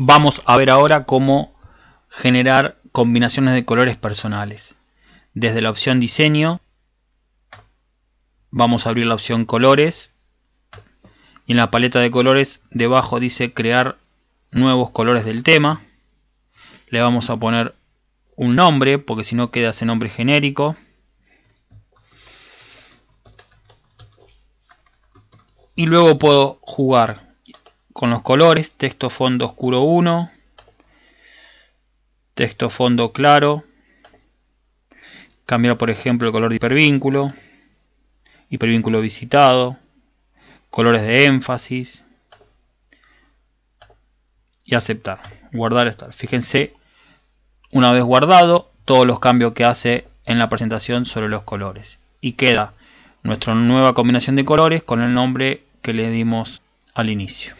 Vamos a ver ahora cómo generar combinaciones de colores personales. Desde la opción diseño vamos a abrir la opción colores y en la paleta de colores debajo dice crear nuevos colores del tema. Le vamos a poner un nombre porque si no queda ese nombre genérico. Y luego puedo jugar con los colores, texto fondo oscuro 1, texto fondo claro, cambiar por ejemplo el color de hipervínculo, hipervínculo visitado, colores de énfasis y aceptar, guardar estar. Fíjense, una vez guardado, todos los cambios que hace en la presentación sobre los colores y queda nuestra nueva combinación de colores con el nombre que le dimos al inicio.